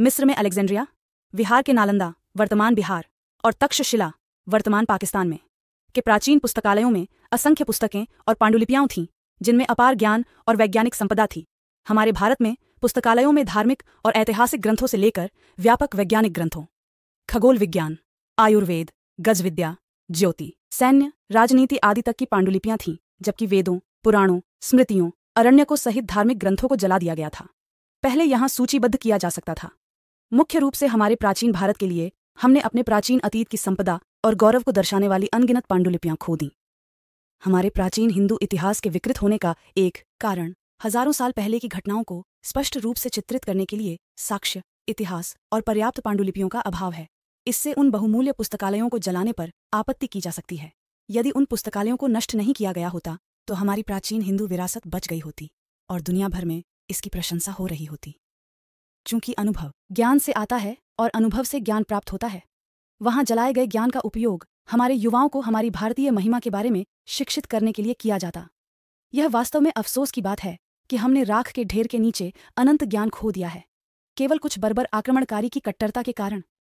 मिस्र में अलेक्जेंड्रिया बिहार के नालंदा वर्तमान बिहार और तक्षशिला वर्तमान पाकिस्तान में के प्राचीन पुस्तकालयों में असंख्य पुस्तकें और पांडुलिपियां थीं जिनमें अपार ज्ञान और वैज्ञानिक संपदा थी हमारे भारत में पुस्तकालयों में धार्मिक और ऐतिहासिक ग्रंथों से लेकर व्यापक वैज्ञानिक ग्रंथों खगोल विज्ञान आयुर्वेद गजविद्या ज्योति सैन्य राजनीति आदि तक की पांडुलिपियां थीं जबकि वेदों पुराणों स्मृतियों अरण्य को सहित धार्मिक ग्रंथों को जला दिया गया था पहले यहां सूचीबद्ध किया जा सकता था मुख्य रूप से हमारे प्राचीन भारत के लिए हमने अपने प्राचीन अतीत की संपदा और गौरव को दर्शाने वाली अनगिनत पांडुलिपियां खो दी हमारे प्राचीन हिंदू इतिहास के विकृत होने का एक कारण हजारों साल पहले की घटनाओं को स्पष्ट रूप से चित्रित करने के लिए साक्ष्य इतिहास और पर्याप्त पांडुलिपियों का अभाव है इससे उन बहुमूल्य पुस्तकालयों को जलाने पर आपत्ति की जा सकती है यदि उन पुस्तकालयों को नष्ट नहीं किया गया होता तो हमारी प्राचीन हिंदू विरासत बच गई होती और दुनिया भर में इसकी प्रशंसा हो रही होती चूंकि अनुभव ज्ञान से आता है और अनुभव से ज्ञान प्राप्त होता है वहां जलाए गए ज्ञान का उपयोग हमारे युवाओं को हमारी भारतीय महिमा के बारे में शिक्षित करने के लिए किया जाता यह वास्तव में अफसोस की बात है कि हमने राख के ढेर के नीचे अनंत ज्ञान खो दिया है केवल कुछ बर्बर आक्रमणकारी की कट्टरता के कारण